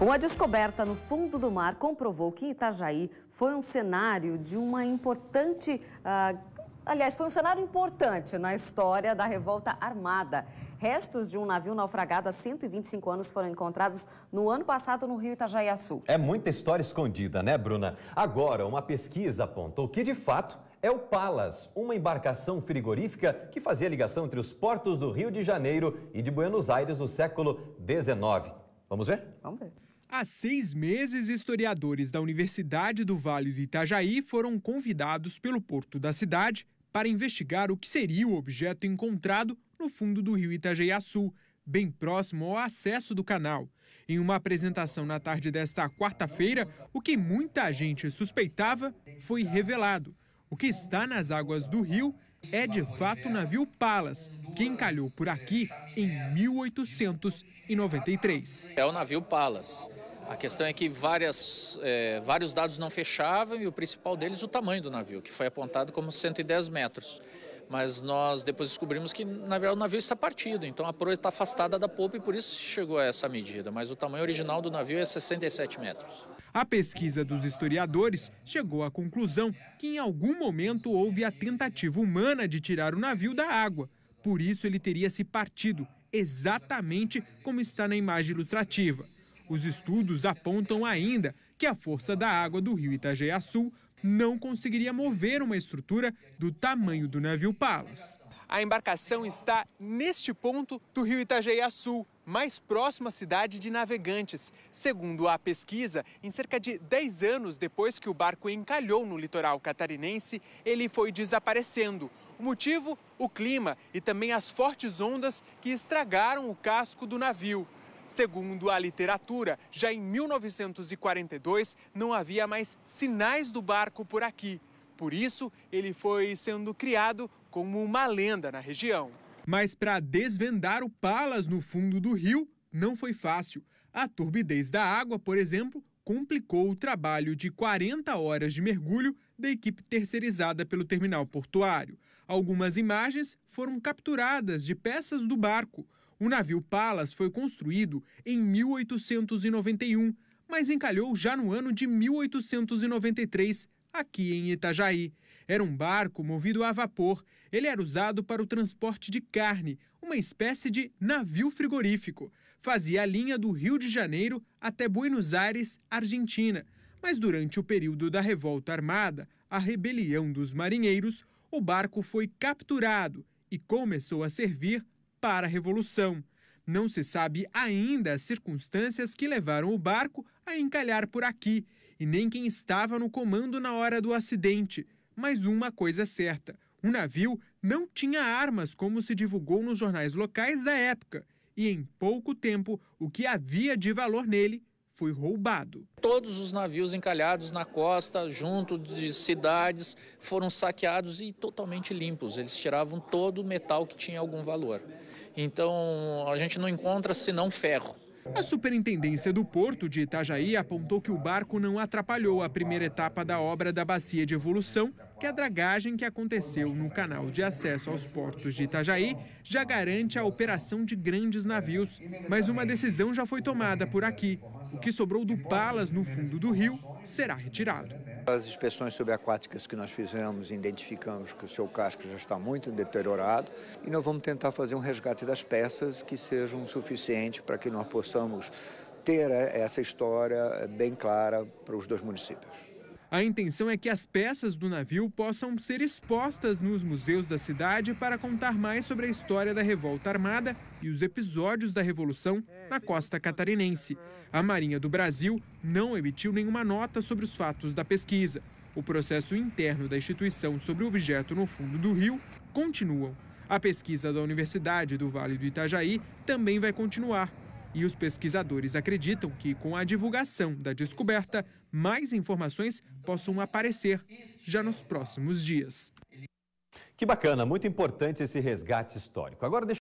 Uma descoberta no fundo do mar comprovou que Itajaí foi um cenário de uma importante. Ah, aliás, foi um cenário importante na história da revolta armada. Restos de um navio naufragado há 125 anos foram encontrados no ano passado no rio itajaí Itajaiaçu. É muita história escondida, né, Bruna? Agora, uma pesquisa apontou que, de fato, é o Palas, uma embarcação frigorífica que fazia ligação entre os portos do Rio de Janeiro e de Buenos Aires no século XIX. Vamos ver? Vamos ver. Há seis meses, historiadores da Universidade do Vale do Itajaí foram convidados pelo porto da cidade para investigar o que seria o objeto encontrado no fundo do rio itajaí bem próximo ao acesso do canal. Em uma apresentação na tarde desta quarta-feira, o que muita gente suspeitava foi revelado. O que está nas águas do rio é de fato o navio Palas, que encalhou por aqui em 1893. É o navio Palas. A questão é que várias, é, vários dados não fechavam e o principal deles o tamanho do navio, que foi apontado como 110 metros. Mas nós depois descobrimos que, na verdade, o navio está partido, então a proa está afastada da polpa e por isso chegou a essa medida. Mas o tamanho original do navio é 67 metros. A pesquisa dos historiadores chegou à conclusão que em algum momento houve a tentativa humana de tirar o navio da água. Por isso ele teria se partido, exatamente como está na imagem ilustrativa. Os estudos apontam ainda que a força da água do rio Itajeaçu não conseguiria mover uma estrutura do tamanho do navio Palas. A embarcação está neste ponto do rio Itajeaçu, mais próximo à cidade de Navegantes. Segundo a pesquisa, em cerca de 10 anos depois que o barco encalhou no litoral catarinense, ele foi desaparecendo. O motivo? O clima e também as fortes ondas que estragaram o casco do navio. Segundo a literatura, já em 1942 não havia mais sinais do barco por aqui. Por isso, ele foi sendo criado como uma lenda na região. Mas para desvendar o Palas no fundo do rio, não foi fácil. A turbidez da água, por exemplo, complicou o trabalho de 40 horas de mergulho da equipe terceirizada pelo terminal portuário. Algumas imagens foram capturadas de peças do barco. O navio Palas foi construído em 1891, mas encalhou já no ano de 1893, aqui em Itajaí. Era um barco movido a vapor. Ele era usado para o transporte de carne, uma espécie de navio frigorífico. Fazia a linha do Rio de Janeiro até Buenos Aires, Argentina. Mas durante o período da Revolta Armada, a rebelião dos marinheiros, o barco foi capturado e começou a servir para a revolução. Não se sabe ainda as circunstâncias que levaram o barco a encalhar por aqui e nem quem estava no comando na hora do acidente. Mas uma coisa é certa: o navio não tinha armas, como se divulgou nos jornais locais da época, e em pouco tempo o que havia de valor nele foi roubado. Todos os navios encalhados na costa, junto de cidades, foram saqueados e totalmente limpos. Eles tiravam todo o metal que tinha algum valor. Então a gente não encontra senão ferro. A Superintendência do Porto de Itajaí apontou que o barco não atrapalhou a primeira etapa da obra da bacia de evolução, que a dragagem que aconteceu no canal de acesso aos portos de Itajaí já garante a operação de grandes navios. Mas uma decisão já foi tomada por aqui. O que sobrou do Palas no fundo do rio será retirado. As inspeções subaquáticas que nós fizemos, identificamos que o seu casco já está muito deteriorado e nós vamos tentar fazer um resgate das peças que sejam suficientes para que nós possamos ter eh, essa história eh, bem clara para os dois municípios. A intenção é que as peças do navio possam ser expostas nos museus da cidade para contar mais sobre a história da revolta armada e os episódios da revolução na costa catarinense. A Marinha do Brasil não emitiu nenhuma nota sobre os fatos da pesquisa. O processo interno da instituição sobre o objeto no fundo do rio continua. A pesquisa da Universidade do Vale do Itajaí também vai continuar. E os pesquisadores acreditam que, com a divulgação da descoberta, mais informações possam aparecer já nos próximos dias. Que bacana, muito importante esse resgate histórico. Agora deixa